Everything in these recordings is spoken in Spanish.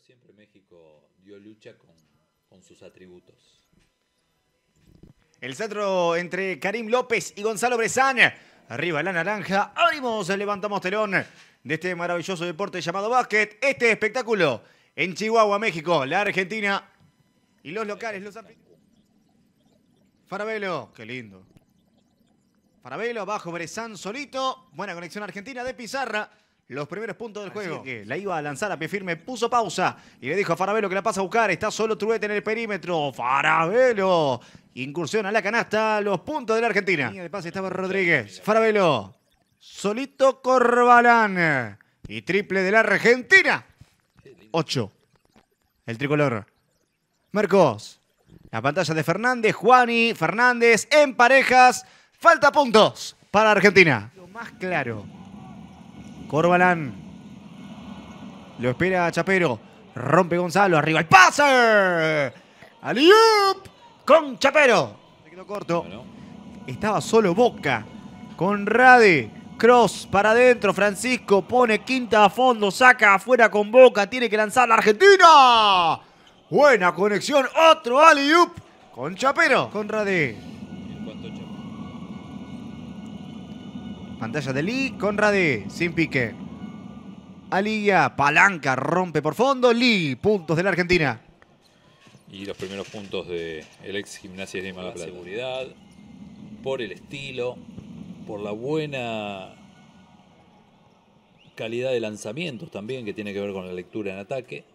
siempre México dio lucha con, sus atributos. El centro entre Karim López y Gonzalo Brezán. Arriba la naranja. Abrimos, levantamos telón de este maravilloso deporte llamado básquet. Este espectáculo en Chihuahua, México, la Argentina y los locales, los Farabelo, qué lindo. Farabelo, abajo Brezán solito. Buena conexión argentina de Pizarra los primeros puntos del juego. Que la iba a lanzar a pie firme, puso pausa y le dijo a Farabelo que la pasa a buscar. Está solo Truete en el perímetro. Farabelo Incursión a la canasta, los puntos de la Argentina. Línea de pase estaba Rodríguez. Farabelo, solito Corbalán y triple de la Argentina. Ocho El tricolor. Marcos. La pantalla de Fernández, Juani, Fernández en parejas. Falta puntos para Argentina. Lo más claro. Corbalán. Lo espera Chapero. Rompe Gonzalo. Arriba el pase. Aliup con Chapero. quedó corto. Estaba solo Boca. Con Rade. Cross para adentro. Francisco pone quinta a fondo. Saca afuera con Boca. Tiene que lanzar la Argentina. Buena conexión. Otro Aliup con Chapero. Con Rade. Pantalla de Lee con Radé, e, sin pique. Alía, palanca, rompe por fondo. Lee, puntos de la Argentina. Y los primeros puntos de el ex gimnasia de Mala la seguridad, por el estilo, por la buena calidad de lanzamientos también, que tiene que ver con la lectura en ataque.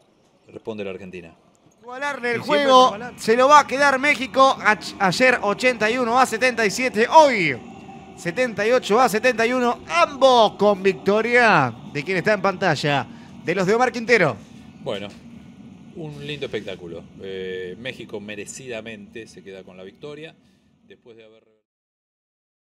Responde la Argentina. Igualarle el juego, se lo va a quedar México ayer 81 a 77, hoy 78 a 71, ambos con victoria de quien está en pantalla, de los de Omar Quintero. Bueno, un lindo espectáculo. Eh, México merecidamente se queda con la victoria después de haber...